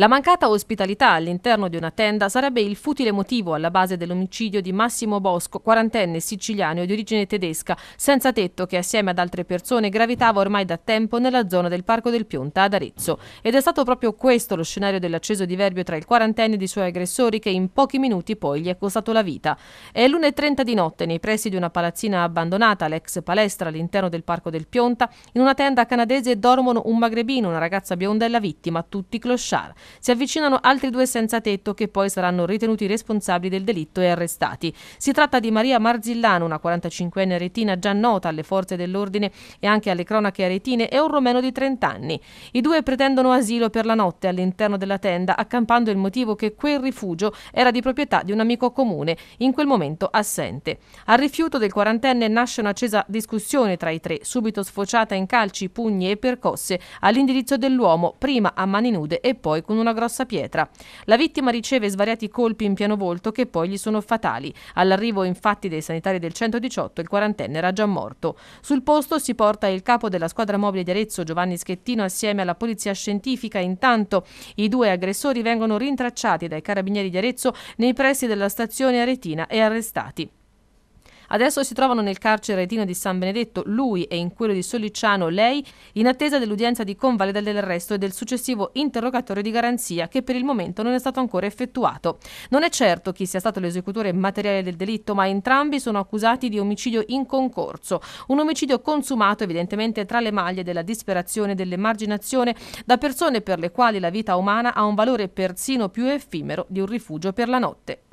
La mancata ospitalità all'interno di una tenda sarebbe il futile motivo alla base dell'omicidio di Massimo Bosco, quarantenne siciliano di origine tedesca, senza tetto che assieme ad altre persone gravitava ormai da tempo nella zona del Parco del Pionta ad Arezzo. Ed è stato proprio questo lo scenario dell'acceso diverbio tra il quarantenne e i suoi aggressori che in pochi minuti poi gli è costato la vita. È l'1.30 di notte nei pressi di una palazzina abbandonata, l'ex palestra all'interno del Parco del Pionta, in una tenda canadese dormono un magrebino, una ragazza bionda e la vittima, tutti clochard. Si avvicinano altri due senza tetto che poi saranno ritenuti responsabili del delitto e arrestati. Si tratta di Maria Marzillano, una 45enne aretina già nota alle forze dell'ordine e anche alle cronache aretine, e un romeno di 30 anni. I due pretendono asilo per la notte all'interno della tenda, accampando il motivo che quel rifugio era di proprietà di un amico comune, in quel momento assente. Al rifiuto del quarantenne nasce un'accesa discussione tra i tre, subito sfociata in calci, pugni e percosse all'indirizzo dell'uomo, prima a mani nude e poi con con una grossa pietra. La vittima riceve svariati colpi in pieno volto che poi gli sono fatali. All'arrivo infatti dei sanitari del 118 il quarantenne era già morto. Sul posto si porta il capo della squadra mobile di Arezzo Giovanni Schettino assieme alla polizia scientifica. Intanto i due aggressori vengono rintracciati dai carabinieri di Arezzo nei pressi della stazione aretina e arrestati. Adesso si trovano nel carcere retino di San Benedetto lui e in quello di Sollicciano lei in attesa dell'udienza di convalida dell'arresto e del successivo interrogatorio di garanzia che per il momento non è stato ancora effettuato. Non è certo chi sia stato l'esecutore materiale del delitto, ma entrambi sono accusati di omicidio in concorso, un omicidio consumato evidentemente tra le maglie della disperazione e dell'emarginazione da persone per le quali la vita umana ha un valore persino più effimero di un rifugio per la notte.